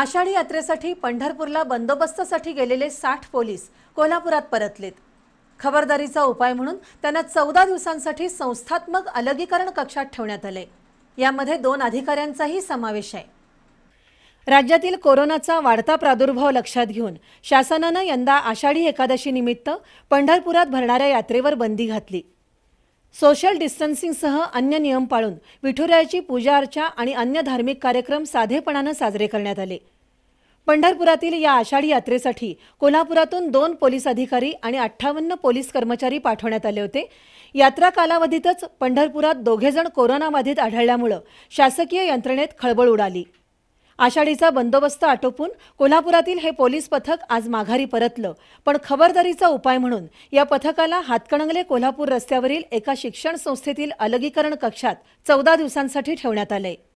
आषाढी यात्रेसाठी पंढरपूरला बंदोबस्तासाठी गेलेले साठ पोलीस कोल्हापुरात परतलेत खबरदारीचा उपाय म्हणून त्यांना चौदा दिवसांसाठी संस्थात्मक अलगीकरण कक्षात ठेवण्यात आले यामध्ये दोन अधिकाऱ्यांचाही समावेश आहे राज्यातील कोरोनाचा वाढता प्रादुर्भाव लक्षात घेऊन शासनानं यंदा आषाढी एकादशी निमित्त पंढरपुरात भरणाऱ्या यात्रेवर बंदी घातली सोशल डिस्टन्सिंगसह अन्य नियम पाळून विठुरायाची पूजा अर्चा आणि अन्य धार्मिक कार्यक्रम साधेपणानं साजरे करण्यात आले पंढरपुरातील या आषाढी यात्रेसाठी कोल्हापुरातून दोन पोलीस अधिकारी आणि अठ्ठावन्न पोलीस कर्मचारी पाठवण्यात आले होते यात्रा कालावधीतच पंढरपुरात दोघेजण कोरोनाबाधित आढळल्यामुळं शासकीय यंत्रणेत खळबळ उडाली आषाढीचा बंदोबस्त आटोपून कोल्हापुरातील हे पोलीस पथक आज माघारी परतलं पण खबरदारीचा उपाय म्हणून या पथकाला हातकणंगले कोल्हापूर रस्त्यावरील एका शिक्षण संस्थेतील अलगीकरण कक्षात चौदा दिवसांसाठी ठेवण्यात आलंय